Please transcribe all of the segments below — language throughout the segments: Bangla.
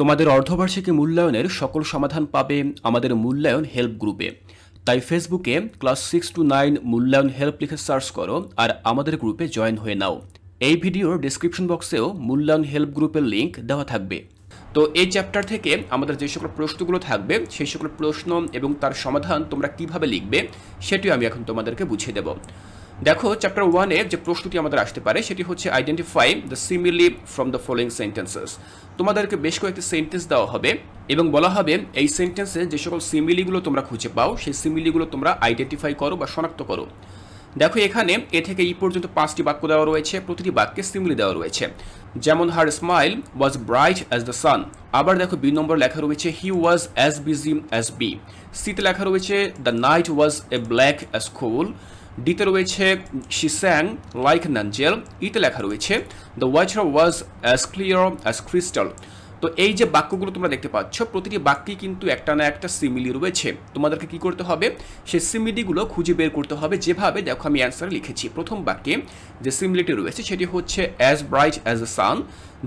তোমাদের অর্ধবার্ষিকী মূল্যায়নের সকল সমাধান পাবে আমাদের মূল্যায়ন হেল্প গ্রুপে তাই ফেসবুকে ক্লাস সিক্স টু নাইন মূল্যায়ন হেল্প লিখে সার্চ করো আর আমাদের গ্রুপে জয়েন হয়ে নাও এই ভিডিওর ডিসক্রিপশন বক্সেও মূল্যায়ন হেল্প গ্রুপের লিঙ্ক দেওয়া থাকবে তো এই চ্যাপ্টার থেকে আমাদের যে সকল প্রশ্নগুলো থাকবে সেই সকল প্রশ্ন এবং তার সমাধান তোমরা কিভাবে লিখবে সেটিও আমি এখন তোমাদেরকে বুঝিয়ে দেবো দেখো চ্যাপ্টার ওয়ানে যে প্রশ্নটি আমাদের আসতে পারে সেটি হচ্ছে identify the simile from the following sentences তোমাদেরকে বেশ কয়েকটি সেন্টেন্স দেওয়া হবে এবং বলা হবে এই সেন্টেন্সে যে সকল সিমিলিগুলো তোমরা খুঁজে পাও সেই সিমিলিগুলো তোমরা আইডেন্টিফাই করো বা শনাক্ত করো দেখো এখানে এ থেকে এই পর্যন্ত পাঁচটি বাক্য দেওয়া রয়েছে প্রতিটি বাক্যে সিমিলি দেওয়া রয়েছে যেমন her smile was bright as the sun আবার দেখো বি নম্বর লেখা রয়েছে he was as busy as bee সিতে লেখা রয়েছে the night was a black as coal ডিতে রয়েছে শি স্যাং লাইক নাঞ্জেল ইতে লেখা রয়েছে the water was as clear as crystal তো এই যে বাক্যগুলো তোমরা দেখতে পাচ্ছ প্রতিটি বাক্যে কিন্তু একটা না একটা সিমিলি রয়েছে তোমাদেরকে কি করতে হবে সেই সিমিলিগুলো খুঁজে বের করতে হবে যেভাবে দেখো আমি অ্যান্সারে লিখেছি প্রথম বাক্যে যে সিমিলিটি রয়েছে সেটি হচ্ছে as bright as a sun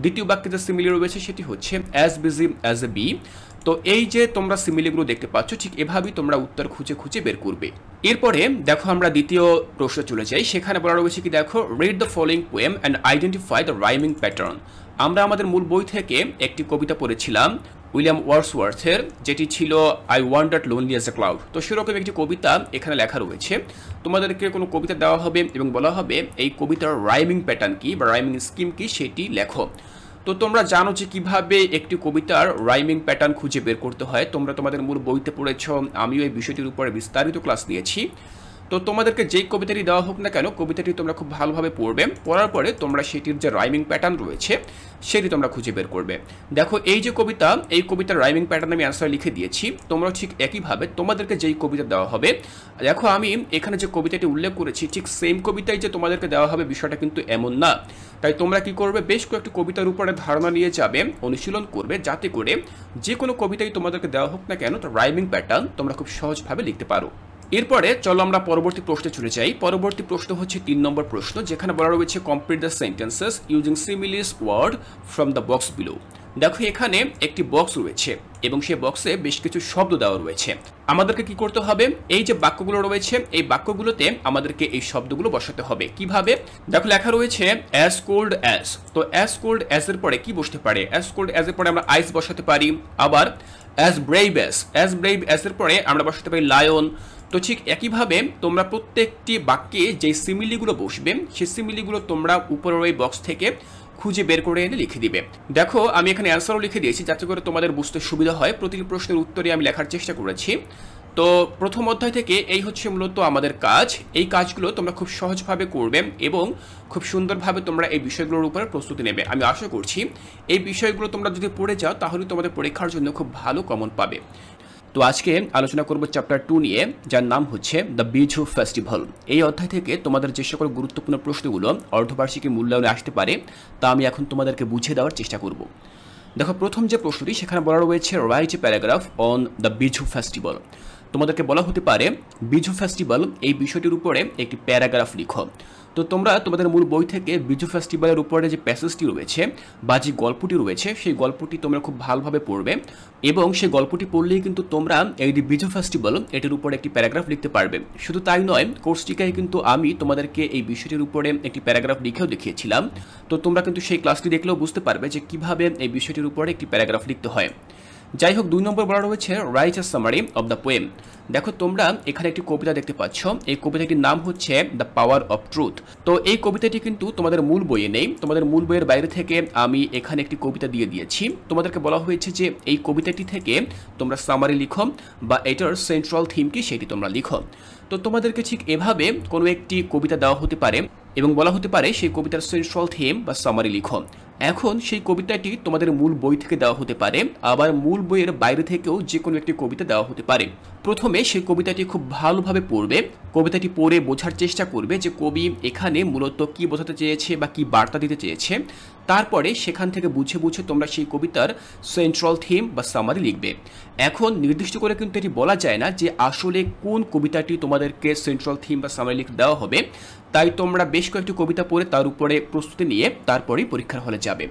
দ্বিতীয় বাক্যে যে সিমিলি রয়েছে সেটি হচ্ছে as busy as a bee তো এই যে তোমরা সিমিলিগুলো দেখতে পাচ্ছ ঠিক এভাবেই তোমরা উত্তর খুঁজে খুঁজে বের করবে এরপরে দেখো আমরা দ্বিতীয় প্রশ্ন চলে যাই সেখানে বলা রয়েছে কি দেখো read the following poem and identify the rhyming pattern আমরা আমাদের মূল বই থেকে একটি কবিতা পড়েছিলাম উইলিয়াম ওয়ার্সওয়ার্থের যেটি ছিল I wander lonely as a cloud তো সেরকম একটি কবিতা এখানে লেখা রয়েছে তোমাদেরকে কোনো কবিতা দেওয়া হবে এবং বলা হবে এই কবিতার রাইমিং প্যাটার্ন কী বা রাইমিং স্কিম কী সেটি লেখো তো তোমরা জানো যে কিভাবে একটি কবিতার রাইমিং প্যাটার্ন খুঁজে বের করতে হয় তোমরা তোমাদের মূল বইতে পড়েছ আমিও এই বিষয়টির উপরে বিস্তারিত ক্লাস দিয়েছি তো তোমাদেরকে যেই কবিতাটি দেওয়া হোক না কেন কবিতাটি তোমরা খুব ভালোভাবে পড়বে পড়ার পরে তোমরা সেটির যে রাইমিং প্যাটার্ন রয়েছে সেটি তোমরা খুঁজে বের করবে দেখো এই যে কবিতা এই কবিতার রাইমিং প্যাটার্ন আমি অ্যান্সার লিখে দিয়েছি তোমরা ঠিক একইভাবে তোমাদেরকে যেই কবিতা দেওয়া হবে দেখো আমি এখানে যে কবিতাটি উল্লেখ করেছি ঠিক সেম কবিতাই যে তোমাদেরকে দেওয়া হবে বিষয়টা কিন্তু এমন না তাই তোমরা কি করবে বেশ কয়েকটি কবিতার উপরে ধারণা নিয়ে যাবে অনুশীলন করবে যাতে করে যে কোনো কবিতাই তোমাদেরকে দেওয়া হোক না কেন তো রাইমিং প্যাটার্ন তোমরা খুব সহজভাবে লিখতে পারো এরপরে চলো আমরা পরবর্তী প্রশ্নে চলে যাই পরবর্তী প্রশ্ন হচ্ছে তিন নম্বর প্রশ্ন যেখানে বলা রয়েছে complete the sentences using similes word from the box below দেখো এখানে একটি বক্স রয়েছে এবং সেই বক্সে বেশ কিছু শব্দ দেওয়া রয়েছে আমাদেরকে কি করতে হবে এই যে বাক্যগুলো রয়েছে এই বাক্যগুলোতে আমাদেরকে এই শব্দগুলো বসাতে হবে কিভাবে দেখো লেখা রয়েছে অ্যাস কোল্ড অ্যাস তো অ্যাস কোল্ড অ্যাস এর পরে কি বসতে পারে অ্যাস কোল্ড অ্যাজ এর পরে আমরা আইস বসাতে পারি আবার as brave as as brave as এর পরে আমরা বসাতে পারি লায়ন তো ঠিক একইভাবে তোমরা প্রত্যেকটি বাক্যে যে সিমিলিগুলো বসবে সেই সিমিলিগুলো তোমরা উপরের ওই বক্স থেকে খুঁজে বের করে এনে লিখে দিবে দেখো আমি এখানে অ্যান্সারও লিখে দিয়েছি যাতে করে তোমাদের বুঝতে সুবিধা হয় প্রতিটি প্রশ্নের উত্তরে আমি লেখার চেষ্টা করেছি তো প্রথম অধ্যায় থেকে এই হচ্ছে মূলত আমাদের কাজ এই কাজগুলো তোমরা খুব সহজভাবে করবে এবং খুব সুন্দরভাবে তোমরা এই বিষয়গুলোর উপরে প্রস্তুতি নেবে আমি আশা করছি এই বিষয়গুলো তোমরা যদি পড়ে যাও তাহলে তোমাদের পরীক্ষার জন্য খুব ভালো কমন পাবে তো আজকে আলোচনা করব চ্যাপ্টার টু নিয়ে যার নাম হচ্ছে দ্য বিঝু ফেস্টিভ্যাল এই অধ্যায় থেকে তোমাদের যে সকল গুরুত্বপূর্ণ প্রশ্নগুলো অর্ধবার্ষিকী মূল্যায়নে আসতে পারে তা আমি এখন তোমাদেরকে বুঝিয়ে দেওয়ার চেষ্টা করব দেখো প্রথম যে প্রশ্নটি সেখানে বলা রয়েছে write paragraph on the Bizu festival তোমাদেরকে বলা হতে পারে বিঝু ফেস্টিভ্যাল এই বিষয়টির উপরে একটি প্যারাগ্রাফ লিখো তো তোমরা তোমাদের মূল বই থেকে বিজু ফেস্টিভ্যালের উপরে যে প্যাসেজটি রয়েছে বা যে গল্পটি রয়েছে সেই গল্পটি তোমরা খুব ভালোভাবে পড়বে এবং সেই গল্পটি পড়লেই কিন্তু তোমরা এই যে বিজু ফেস্টিভ্যাল এটির উপরে একটি প্যারাগ্রাফ লিখতে পারবে শুধু তাই নয় কোর্সটিকে কিন্তু আমি তোমাদেরকে এই বিষয়টির উপরে একটি প্যারাগ্রাফ লিখেও দেখিয়েছিলাম তো তোমরা কিন্তু সেই ক্লাসটি দেখলেও বুঝতে পারবে যে কিভাবে এই বিষয়টির উপরে একটি প্যারাগ্রাফ লিখতে হয় যাই হোক দুই নম্বর বলা রয়েছে write a summary of the poem দেখো তোমরা এখানে একটি কবিতা দেখতে পাচ্ছ এই কবিতাটির নাম হচ্ছে দ্য পাওয়ার অফ ট্রুথ তো এই কবিতাটি কিন্তু তোমাদের মূল বইয়ে নেই তোমাদের মূল বইয়ের বাইরে থেকে আমি এখানে একটি কবিতা দিয়ে দিয়েছি তোমাদেরকে বলা হয়েছে যে এই কবিতাটি থেকে তোমরা সামারি লিখো বা এটার সেন্ট্রাল থিম কি সেটি তোমরা লিখো তো তোমাদেরকে ঠিক এভাবে কোনো একটি কবিতা দেওয়া হতে পারে এবং বলা হতে পারে সেই কবিতার সেন্ট্রাল থিম বা সামারি লিখো এখন সেই কবিতাটি তোমাদের মূল বই থেকে দেওয়া হতে পারে আবার মূল বইয়ের বাইরে থেকেও যে কোনো একটি কবিতা দেওয়া হতে পারে প্রথমে সেই কবিতাটি খুব ভালোভাবে পড়বে কবিতাটি পড়ে বোঝার চেষ্টা করবে যে কবি এখানে মূলত কি বোঝাতে চেয়েছে বা কি বার্তা দিতে চেয়েছে তারপরে সেখান থেকে বুঝে বুঝে তোমরা সেই কবিতার সেন্ট্রাল থিম বা সামারি লিখবে এখন নির্দিষ্ট করে কিন্তু এটি বলা যায় না যে আসলে কোন কবিতাটি তোমাদেরকে সেন্ট্রাল থিম বা সামারি লিখতে দেওয়া হবে তাই তোমরা বেশ কয়েকটি কবিতা পড়ে তার উপরে প্রস্তুতি নিয়ে তারপরেই পরীক্ষার হলে যাবে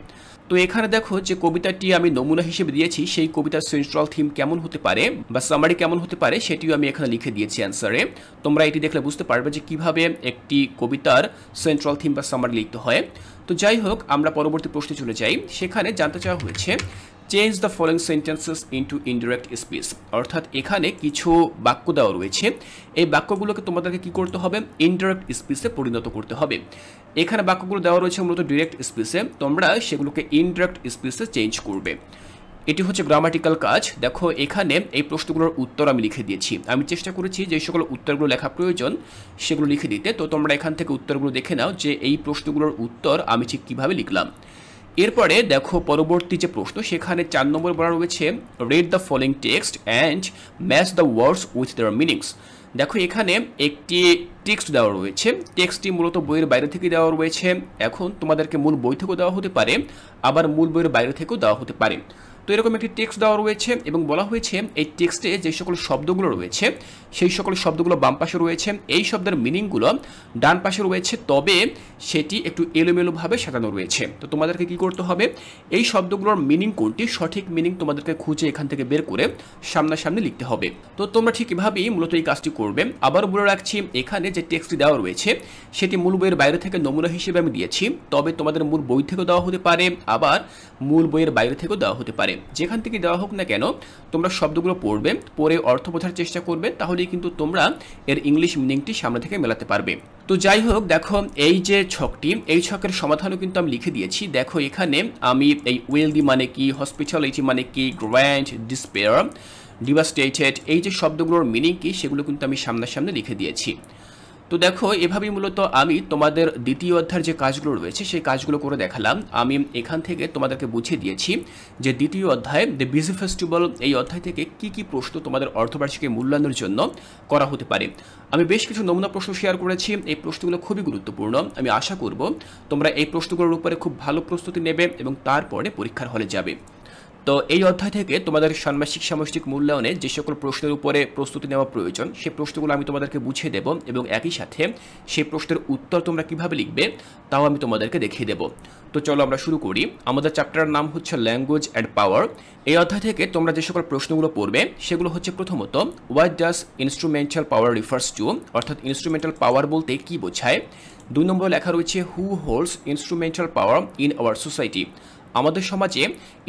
তো এখানে দেখো যে কবিতাটি আমি নমুনা হিসেবে দিয়েছি সেই কবিতার সেন্ট্রাল থিম কেমন হতে পারে বা সামারি কেমন হতে পারে সেটিও আমি এখানে লিখে দিয়েছি অ্যান্সারে তোমরা এটি দেখলে বুঝতে পারবে যে কিভাবে একটি কবিতার সেন্ট্রাল থিম বা সামারি লিখতে হয় তো যাই হোক আমরা পরবর্তী প্রশ্নে চলে যাই সেখানে জানতে চাওয়া হয়েছে change the following sentences into indirect speech অর্থাৎ এখানে কিছু বাক্য দেওয়া রয়েছে এই বাক্যগুলোকে তোমাদেরকে কী করতে হবে ইনডিরেক্ট স্পিচে পরিণত করতে হবে এখানে বাক্যগুলো দেওয়া রয়েছে মূলত ডিরেক্ট স্পিচে তোমরা সেগুলোকে ইনডিরেক্ট স্পিচে চেঞ্জ করবে এটি হচ্ছে গ্রামাটিক্যাল কাজ দেখো এখানে এই প্রশ্নগুলোর উত্তর আমি লিখে দিয়েছি আমি চেষ্টা করেছি যে সকল উত্তরগুলো লেখা প্রয়োজন সেগুলো লিখে দিতে তো তোমরা এখান থেকে উত্তরগুলো দেখে নাও যে এই প্রশ্নগুলোর উত্তর আমি ঠিক কীভাবে লিখলাম এরপরে দেখো পরবর্তী যে প্রশ্ন সেখানে চার নম্বর বলা রয়েছে read the following text and match the words with their meanings দেখো এখানে একটি টেক্সট দেওয়া রয়েছে টেক্সটটি মূলত বইয়ের বাইরে থেকে দেওয়া রয়েছে এখন তোমাদেরকে মূল বই থেকেও দেওয়া হতে পারে আবার মূল বইয়ের বাইরে থেকেও দেওয়া হতে পারে তো এরকম একটি টেক্সট দেওয়া রয়েছে এবং বলা হয়েছে এই টেক্সটে যে সকল শব্দগুলো রয়েছে সেই সকল শব্দগুলো বাম পাশে রয়েছে এই শব্দের মিনিংগুলো ডান পাশে রয়েছে তবে সেটি একটু এলোমেলোভাবে সাজানো রয়েছে তো তোমাদেরকে কি করতে হবে এই শব্দগুলোর মিনিং কোনটি সঠিক মিনিং তোমাদেরকে খুঁজে এখান থেকে বের করে সামনাসামনি লিখতে হবে তো তোমরা ঠিক এভাবেই মূলত এই কাজটি করবে আবার বলে রাখছি এখানে যে টেক্সটটি দেওয়া রয়েছে সেটি মূল বইয়ের বাইরে থেকে নমুনা হিসেবে আমি দিয়েছি তবে তোমাদের মূল বই থেকেও দেওয়া হতে পারে আবার মূল বইয়ের বাইরে থেকেও দেওয়া হতে পারে পারে যেখান থেকে দেওয়া হোক না কেন তোমরা শব্দগুলো পড়বে পড়ে অর্থ বোঝার চেষ্টা করবে তাহলেই কিন্তু তোমরা এর ইংলিশ মিনিংটি সামনে থেকে মেলাতে পারবে তো যাই হোক দেখো এই যে ছকটি এই ছকের সমাধানও কিন্তু আমি লিখে দিয়েছি দেখো এখানে আমি এই ওয়েলদি মানে কি হসপিটালিটি মানে কি গ্র্যান্ড ডিসপেয়ার ডিভাস্টেটেড এই যে শব্দগুলোর মিনিং কি সেগুলো কিন্তু আমি সামনাসামনি লিখে দিয়েছি তো দেখো এভাবেই মূলত আমি তোমাদের দ্বিতীয় অধ্যায়ের যে কাজগুলো রয়েছে সেই কাজগুলো করে দেখালাম আমি এখান থেকে তোমাদেরকে বুঝিয়ে দিয়েছি যে দ্বিতীয় অধ্যায় দ্য বিজি ফেস্টিভ্যাল এই অধ্যায় থেকে কি কি প্রশ্ন তোমাদের অর্থবার্ষিকী মূল্যায়নের জন্য করা হতে পারে আমি বেশ কিছু নমুনা প্রশ্ন শেয়ার করেছি এই প্রশ্নগুলো খুবই গুরুত্বপূর্ণ আমি আশা করব তোমরা এই প্রশ্নগুলোর উপরে খুব ভালো প্রস্তুতি নেবে এবং তারপরে পরীক্ষার হলে যাবে তো এই অধ্যায় থেকে তোমাদের ষান্মাসিক সামষ্টিক মূল্যায়নে যে সকল প্রশ্নের উপরে প্রস্তুতি নেওয়া প্রয়োজন সেই প্রশ্নগুলো আমি তোমাদেরকে বুঝিয়ে দেব এবং একই সাথে সেই প্রশ্নের উত্তর তোমরা কিভাবে লিখবে তাও আমি তোমাদেরকে দেখিয়ে দেব তো চলো আমরা শুরু করি আমাদের চ্যাপ্টারের নাম হচ্ছে ল্যাঙ্গুয়েজ অ্যান্ড পাওয়ার এই অধ্যায় থেকে তোমরা যে সকল প্রশ্নগুলো পড়বে সেগুলো হচ্ছে প্রথমত what does instrumental power refers to অর্থাৎ ইনস্ট্রুমেন্টাল পাওয়ার বলতে কি বোঝায় দুই নম্বর লেখা রয়েছে who holds instrumental power in our society আমাদের সমাজে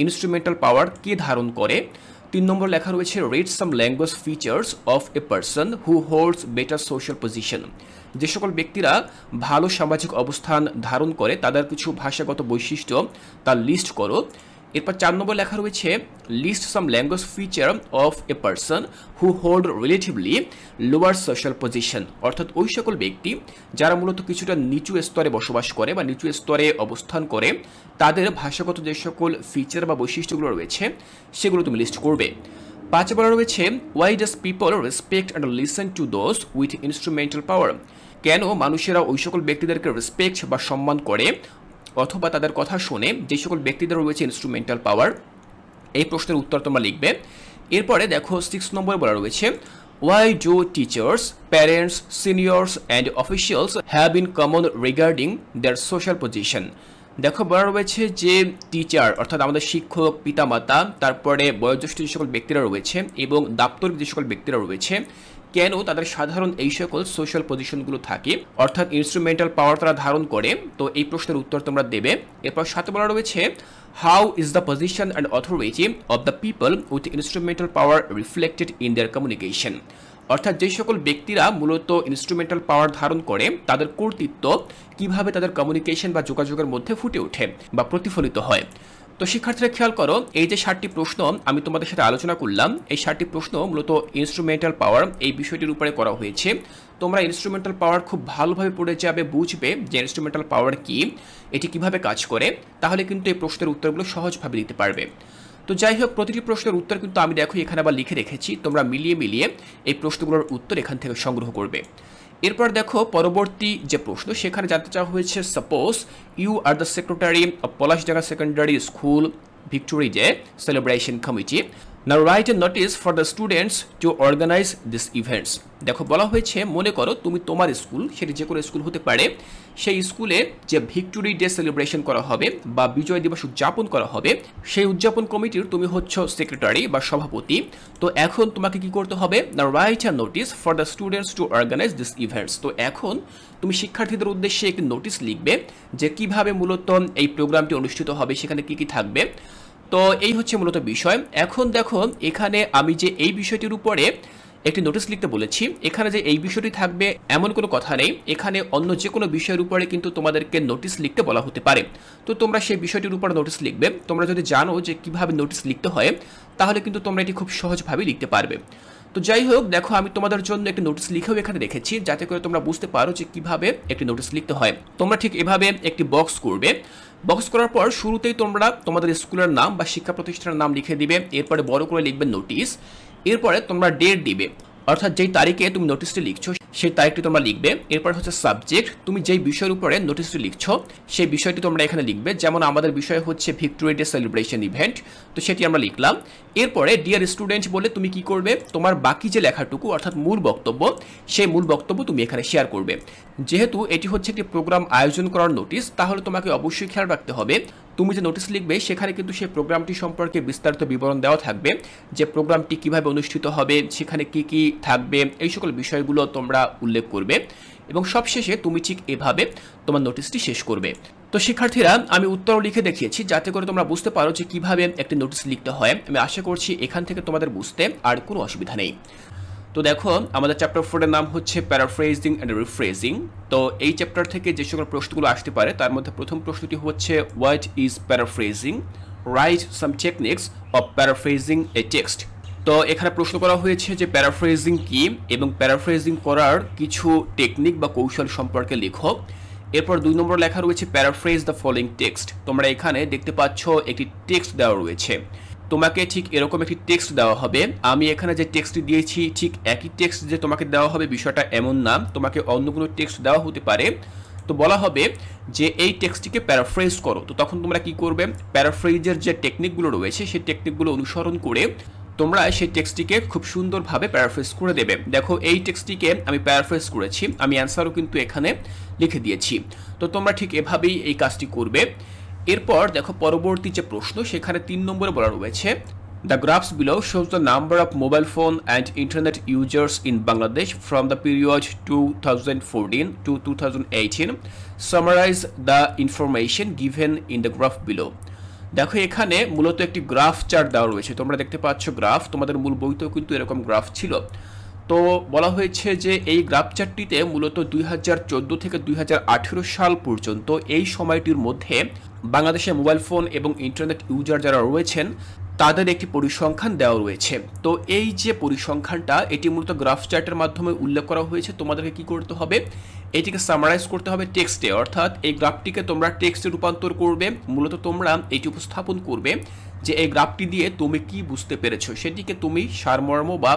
ইনস্ট্রুমেন্টাল পাওয়ার কে ধারণ করে তিন নম্বর লেখা রয়েছে read some language features of a person who holds better social position যে সকল ব্যক্তিরা ভালো সামাজিক অবস্থান ধারণ করে তাদের কিছু ভাষাগত বৈশিষ্ট্য তার লিস্ট করো এরপর চার নম্বর লেখা রয়েছে list some language feature of a person who hold relatively lower social position অর্থাৎ ওই সকল ব্যক্তি যারা মূলত কিছুটা নিচু স্তরে বসবাস করে বা নিচু স্তরে অবস্থান করে তাদের ভাষাগত যে সকল ফিচার বা বৈশিষ্ট্যগুলো রয়েছে সেগুলো তুমি লিস্ট করবে পাঁচে বলা রয়েছে why does people respect and listen to those with instrumental power কেন মানুষেরা ওই সকল ব্যক্তিদেরকে রেসপেক্ট বা সম্মান করে অথবা তাদের কথা শুনে যে সকল ব্যক্তিদের রয়েছে ইনস্ট্রুমেন্টাল পাওয়ার এই প্রশ্নের উত্তর তোমরা লিখবে এরপরে দেখো সিক্স নম্বরে বলা রয়েছে why do teachers parents seniors and officials have in common regarding their social position দেখো বলা রয়েছে যে টিচার অর্থাৎ আমাদের শিক্ষক পিতামাতা তারপরে বয়োজ্যেষ্ঠ যে সকল ব্যক্তিরা রয়েছে এবং দাপ্তরিক যে সকল ব্যক্তিরা রয়েছে কেন তাদের সাধারণ এই সকল সোশ্যাল পজিশনগুলো থাকে অর্থাৎ ইনস্ট্রুমেন্টাল পাওয়ার তারা ধারণ করে তো এই প্রশ্নের উত্তর তোমরা দেবে এরপর সাথে বলা রয়েছে how is the position and authority of the people with instrumental power reflected in their communication অর্থাৎ যে সকল ব্যক্তিরা মূলত ইনস্ট্রুমেন্টাল পাওয়ার ধারণ করে তাদের কর্তৃত্ব কিভাবে তাদের কমিউনিকেশন বা যোগাযোগের মধ্যে ফুটে ওঠে বা প্রতিফলিত হয় তো শিক্ষার্থীরা খেয়াল করো এই যে ষাটটি প্রশ্ন আমি তোমাদের সাথে আলোচনা করলাম এই ষাটটি প্রশ্ন মূলত ইনস্ট্রুমেন্টাল পাওয়ার এই বিষয়টির উপরে করা হয়েছে তোমরা ইনস্ট্রুমেন্টাল পাওয়ার খুব ভালোভাবে পড়ে যাবে বুঝবে যে ইনস্ট্রুমেন্টাল পাওয়ার কি এটি কিভাবে কাজ করে তাহলে কিন্তু এই প্রশ্নের উত্তরগুলো সহজভাবে দিতে পারবে তো যাই হোক প্রতিটি প্রশ্নের উত্তর কিন্তু আমি দেখো এখানে আবার লিখে রেখেছি তোমরা মিলিয়ে মিলিয়ে এই প্রশ্নগুলোর উত্তর এখান থেকে সংগ্রহ করবে এরপর দেখো পরবর্তী যে প্রশ্ন সেখানে জানতে চাওয়া হয়েছে suppose you are the secretary of Palashdanga secondary school victory day celebration committee Now write a notice for the students to organize this events. দেখো বলা হয়েছে মনে করো তুমি তোমার স্কুল সেটি যে কোনো স্কুল হতে পারে সেই স্কুলে যে ভিক্টোরি ডে সেলিব্রেশন করা হবে বা বিজয় দিবস উদযাপন করা হবে সেই উদযাপন কমিটির তুমি হচ্ছ সেক্রেটারি বা সভাপতি তো এখন তোমাকে কি করতে হবে না write a notice for the students to organise this events তো এখন তুমি শিক্ষার্থীদের উদ্দেশ্যে একটি নোটিস লিখবে যে কিভাবে মূলত এই প্রোগ্রামটি অনুষ্ঠিত হবে সেখানে কি কি থাকবে তো এই হচ্ছে মূলত বিষয় এখন দেখো এখানে আমি যে এই বিষয়টির উপরে একটি নোটিশ লিখতে বলেছি এখানে যে এই বিষয়টি থাকবে এমন কোনো কথা নেই এখানে অন্য যে কোনো বিষয়ের উপরে কিন্তু তোমাদেরকে নোটিশ লিখতে বলা হতে পারে তো তোমরা সেই বিষয়টির উপরে নোটিশ লিখবে তোমরা যদি জানো যে কিভাবে নোটিশ লিখতে হয় তাহলে কিন্তু তোমরা এটি খুব সহজভাবে লিখতে পারবে তো যাই হোক দেখো আমি তোমাদের জন্য একটি নোটিশ লিখেও এখানে রেখেছি যাতে করে তোমরা বুঝতে পারো যে কিভাবে একটি নোটিশ লিখতে হয় তোমরা ঠিক এভাবে একটি বক্স করবে বক্স করার পর শুরুতেই তোমরা তোমাদের স্কুলের নাম বা শিক্ষা প্রতিষ্ঠানের নাম লিখে দিবে এরপরে বড় করে লিখবে নোটিশ এরপরে তোমরা ডেট দিবে অর্থাৎ যেই তারিখে তুমি নোটিশটি লিখছো সেই তারিখটি তোমরা লিখবে এরপর হচ্ছে সাবজেক্ট তুমি যেই বিষয়ের উপরে নোটিশটি লিখছো সেই বিষয়টি তোমরা এখানে লিখবে যেমন আমাদের বিষয় হচ্ছে ভিক্টোরি ডে সেলিব্রেশন ইভেন্ট তো সেটি আমরা লিখলাম এরপরে ডিয়ার স্টুডেন্ট বলে তুমি কি করবে তোমার বাকি যে লেখাটুকু অর্থাৎ মূল বক্তব্য সেই মূল বক্তব্য তুমি এখানে শেয়ার করবে যেহেতু এটি হচ্ছে একটি প্রোগ্রাম আয়োজন করার নোটিশ তাহলে তোমাকে অবশ্যই খেয়াল রাখতে হবে তুমি যে নোটিশ লিখবে সেখানে কিন্তু সেই প্রোগ্রামটি সম্পর্কে বিস্তারিত বিবরণ দেওয়া থাকবে যে প্রোগ্রামটি কিভাবে অনুষ্ঠিত হবে সেখানে কি কি থাকবে এই সকল বিষয়গুলো তোমরা উল্লেখ করবে এবং সবশেষে তুমি ঠিক এভাবে তোমার নোটিশটি শেষ করবে তো শিক্ষার্থীরা আমি উত্তর লিখে দেখিয়েছি যাতে করে তোমরা বুঝতে পারো যে কিভাবে একটি নোটিশ লিখতে হয় আমি আশা করছি এখান থেকে তোমাদের বুঝতে আর কোনো অসুবিধা নেই তো দেখো আমাদের চ্যাপ্টার ফোরের নাম হচ্ছে প্যারাফ্রেজিং অ্যান্ড রিফ্রেজিং তো এই চ্যাপ্টার থেকে যে সকল প্রশ্নগুলো আসতে পারে তার মধ্যে প্রথম প্রশ্নটি হচ্ছে what is paraphrasing write some techniques of paraphrasing a text তো এখানে প্রশ্ন করা হয়েছে যে প্যারাফ্রেজিং কি এবং প্যারাফ্রেজিং করার কিছু টেকনিক বা কৌশল সম্পর্কে লেখো এরপর দুই নম্বর লেখা রয়েছে প্যারাফ্রেজ দ্য ফলোয়িং টেক্সট তোমরা এখানে দেখতে পাচ্ছ একটি টেক্সট দেওয়া রয়েছে তোমাকে ঠিক এরকম একটি টেক্সট দেওয়া হবে আমি এখানে যে টেক্সটটি দিয়েছি ঠিক একই টেক্সট যে তোমাকে দেওয়া হবে বিষয়টা এমন না তোমাকে অন্য কোনো টেক্সট দেওয়া হতে পারে তো বলা হবে যে এই টেক্সটটিকে প্যারাফ্রেজ করো তো তখন তোমরা কি করবে প্যারাফ্রেজের যে টেকনিকগুলো রয়েছে সেই টেকনিকগুলো অনুসরণ করে তোমরা সেই টেক্সটটিকে খুব সুন্দরভাবে প্যারাফ্রেজ করে দেবে দেখো এই টেক্সটটিকে আমি প্যারাফ্রেজ করেছি আমি অ্যান্সারও কিন্তু এখানে লিখে দিয়েছি তো তোমরা ঠিক এভাবেই এই কাজটি করবে এরপর দেখো পরবর্তী যে প্রশ্ন সেখানে তিন নম্বরে বলা রয়েছে the graphs below shows the number of mobile phone and internet users in Bangladesh from the period two thousand fourteen to two thousand eighteen summarise the information given in the graph below দেখো এখানে মূলত একটি গ্রাফ চার্ট দেওয়া রয়েছে তোমরা দেখতে পাচ্ছ গ্রাফ তোমাদের মূল বইতেও কিন্তু এরকম গ্রাফ ছিল তো বলা হয়েছে যে এই গ্রাফ চার্টটিতে মূলত দুই থেকে দুই সাল পর্যন্ত এই সময়টির মধ্যে বাংলাদেশে মোবাইল ফোন এবং ইন্টারনেট ইউজার যারা রয়েছেন তাদের একটি পরিসংখ্যান দেওয়া রয়েছে তো এই যে পরিসংখ্যানটা এটি মূলত গ্রাফ চার্টের মাধ্যমে উল্লেখ করা হয়েছে তোমাদেরকে কি করতে হবে এটিকে সামারাইজ করতে হবে টেক্সটে অর্থাৎ এই গ্রাফটিকে তোমরা টেক্সটে রূপান্তর করবে মূলত তোমরা এটি উপস্থাপন করবে যে এই গ্রাফটি দিয়ে তুমি কি বুঝতে পেরেছো সেটিকে তুমি সারমর্ম বা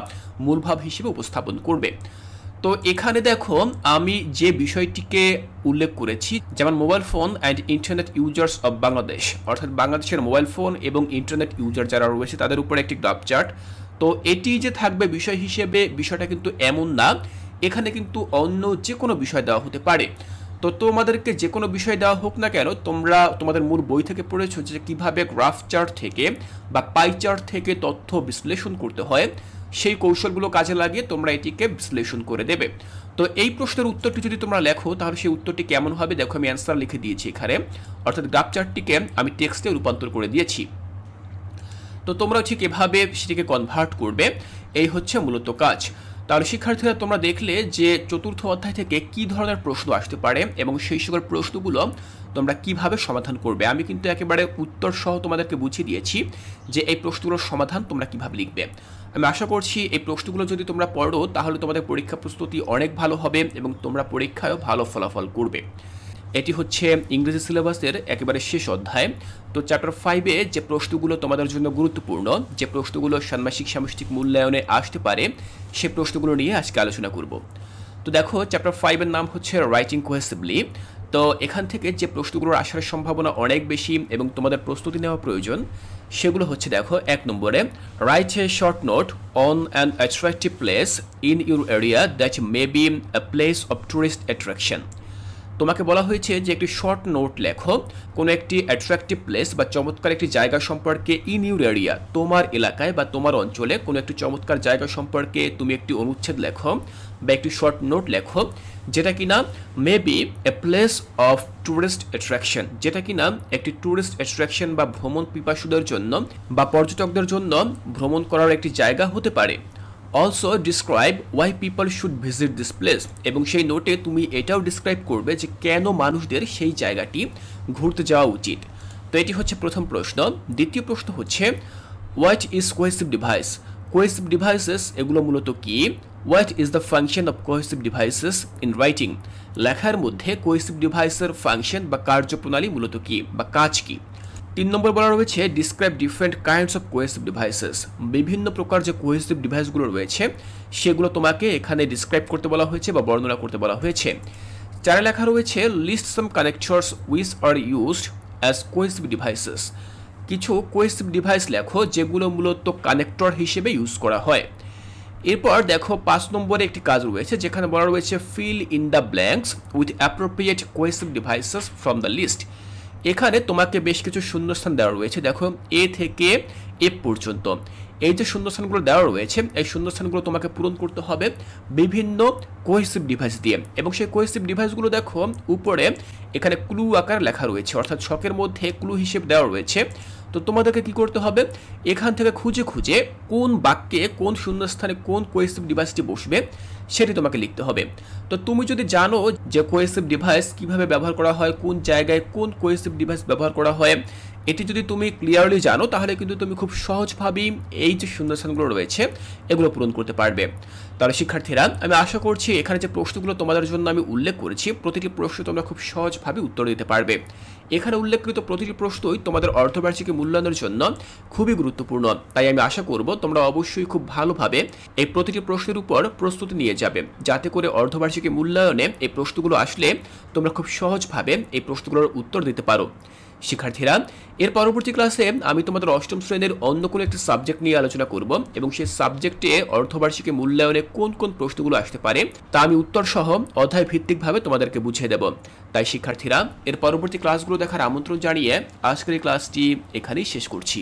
মূলভাব হিসেবে উপস্থাপন করবে তো এখানে দেখো আমি যে বিষয়টিকে উল্লেখ করেছি যেমন mobile phone and internet users of Bangladesh অর্থাৎ বাংলাদেশের মোবাইল ফোন এবং ইন্টারনেট ইউজার যারা রয়েছে তাদের উপর একটি গ্রাফ চার্ট তো এটি যে থাকবে বিষয় হিসেবে বিষয়টা কিন্তু এমন না এখানে কিন্তু অন্য যে কোনো বিষয় দেওয়া হতে পারে তো তোমাদেরকে যে কোনো বিষয় দেওয়া হোক না কেন তোমরা তোমাদের মূল বই থেকে পড়েছো যে কীভাবে গ্রাফ চার্ট থেকে বা পাই চার্ট থেকে তথ্য বিশ্লেষণ করতে হয় সেই কৌশলগুলো কাজে লাগিয়ে তোমরা এটিকে বিশ্লেষণ করে দেবে তো এই প্রশ্নের উত্তরটি যদি তোমরা লেখো তাহলে সেই উত্তরটি কেমন হবে দেখো আমি অ্যান্সার লিখে দিয়েছি এখানে অর্থাৎ গ্রাফ চার্টটিকে আমি টেক্সটে রূপান্তর করে দিয়েছি তো তোমরা হচ্ছে কীভাবে সেটিকে কনভার্ট করবে এই হচ্ছে মূলত কাজ তাহলে শিক্ষার্থীরা তোমরা দেখলে যে চতুর্থ অধ্যায় থেকে কি ধরনের প্রশ্ন আসতে পারে এবং সেই সকল প্রশ্নগুলো তোমরা কিভাবে সমাধান করবে আমি কিন্তু একেবারে উত্তর সহ তোমাদেরকে বুঝিয়ে দিয়েছি যে এই প্রশ্নগুলোর সমাধান তোমরা কিভাবে লিখবে আমি আশা করছি এই প্রশ্নগুলো যদি তোমরা পড়ো তাহলে তোমাদের পরীক্ষা প্রস্তুতি অনেক ভালো হবে এবং তোমরা পরীক্ষায়ও ভালো ফলাফল করবে এটি হচ্ছে ইংরেজি সিলেবাসের একেবারে শেষ অধ্যায় তো চ্যাপ্টার ফাইভে যে প্রশ্নগুলো তোমাদের জন্য গুরুত্বপূর্ণ যে প্রশ্নগুলো ষান্মাসিক সামষ্টিক মূল্যায়নে আসতে পারে সে প্রশ্নগুলো নিয়ে আজকে আলোচনা করব তো দেখো চ্যাপ্টার ফাইভের নাম হচ্ছে রাইটিং কোহেসিভলি তো এখান থেকে যে প্রশ্নগুলোর আসার সম্ভাবনা অনেক বেশি এবং তোমাদের প্রস্তুতি নেওয়া প্রয়োজন সেগুলো হচ্ছে দেখো এক নম্বরে write a short note on an attractive place in your area that may be a place of tourist attraction তোমাকে বলা হয়েছে যে একটি শর্ট নোট লেখো কোনো একটি অ্যাট্রাক্টিভ প্লেস বা চমৎকার একটি জায়গা সম্পর্কে ইন ইউর এরিয়া তোমার এলাকায় বা তোমার অঞ্চলে কোনো একটি চমৎকার জায়গা সম্পর্কে তুমি একটি অনুচ্ছেদ লেখো বা একটি শর্ট নোট লেখো যেটা কিনা maybe a place of tourist attraction যেটা কিনা একটি ট্যুরিস্ট অ্যাট্রাকশন বা ভ্রমণ পিপাসুদের জন্য বা পর্যটকদের জন্য ভ্রমণ করার একটি জায়গা হতে পারে also describe why people should visit this place এবং সেই নোটে তুমি এটাও ডিসক্রাইব করবে যে কেন মানুষদের সেই জায়গাটি ঘুরতে যাওয়া উচিত তো এটি হচ্ছে প্রথম প্রশ্ন দ্বিতীয় প্রশ্ন হচ্ছে what is cohesive device cohesive devices এগুলো মূলত কি what is the function of cohesive devices in writing লেখার মধ্যে কোয়েসিভ ডিভাইসের ফাংশন বা কার্যপ্রণালী মূলত কি বা কাজ কী তিন নম্বর বলা রয়েছে describe different kinds of cohesive devices বিভিন্ন প্রকার যে কোয়েসিভ ডিভাইসগুলো রয়েছে সেগুলো তোমাকে এখানে ডিসক্রাইব করতে বলা হয়েছে বা বর্ণনা করতে বলা হয়েছে চারে লেখা রয়েছে list some connectors which are used as cohesive devices কিছু কোয়েসিভ ডিভাইস লেখো যেগুলো মূলত কানেক্টর হিসেবে ইউজ করা হয় এরপর দেখো পাঁচ নম্বরে একটি কাজ রয়েছে যেখানে বলা রয়েছে fill in the blanks with appropriate cohesive devices from the list এখানে তোমাকে বেশ কিছু শূন্যস্থান দেওয়া রয়েছে দেখো এ থেকে এ পর্যন্ত এই যে শূন্যস্থানগুলো দেওয়া রয়েছে এই শূন্যস্থানগুলো তোমাকে পূরণ করতে হবে বিভিন্ন কোহেসিভ ডিভাইস দিয়ে এবং সেই কোহেসিভ ডিভাইসগুলো দেখো উপরে এখানে ক্লু আকার লেখা রয়েছে অর্থাৎ ছকের মধ্যে ক্লু হিসেবে দেওয়া রয়েছে তো তোমাদেরকে কি করতে হবে এখান থেকে খুঁজে খুঁজে কোন বাক্যে কোন শূন্যস্থানে কোন কোয়েসিভ ডিভাইসটি বসবে সেটি তোমাকে লিখতে হবে তো তুমি যদি জানো যে কোয়েসিভ ডিভাইস কিভাবে ব্যবহার করা হয় কোন জায়গায় কোন কোয়েসিভ ডিভাইস ব্যবহার করা হয় এটি যদি তুমি ক্লিয়ারলি জানো তাহলে কিন্তু তুমি খুব সহজভাবেই এই যে শূন্যস্থানগুলো রয়েছে এগুলো পূরণ করতে পারবে তাহলে শিক্ষার্থীরা আমি আশা করছি এখানে যে প্রশ্নগুলো তোমাদের জন্য আমি উল্লেখ করেছি প্রতিটি প্রশ্ন তোমরা খুব সহজভাবে উত্তর দিতে পারবে এখানে উল্লেখকৃত প্রতিটি প্রশ্নই তোমাদের অর্থবার্ষিকী মূল্যায়নের জন্য খুবই গুরুত্বপূর্ণ তাই আমি আশা করব তোমরা অবশ্যই খুব ভালোভাবে এই প্রতিটি প্রশ্নের উপর প্রস্তুতি নিয়ে যাবে যাতে করে অর্ধবার্ষিকী মূল্যায়নে এই প্রশ্নগুলো আসলে তোমরা খুব সহজভাবে এই প্রশ্নগুলোর উত্তর দিতে পারো শিক্ষার্থীরা এর পরবর্তী ক্লাসে আমি তোমাদের অষ্টম শ্রেণীর অন্য কোনো একটি সাবজেক্ট নিয়ে আলোচনা করব এবং সেই সাবজেক্টে অর্ধবার্ষিকী মূল্যায়নে কোন কোন প্রশ্নগুলো আসতে পারে তা আমি উত্তর সহ অধ্যায় ভিত্তিকভাবে তোমাদেরকে বুঝিয়ে দেব তাই শিক্ষার্থীরা এর পরবর্তী ক্লাসগুলো দেখার আমন্ত্রণ জানিয়ে আজকের এই ক্লাসটি এখানেই শেষ করছি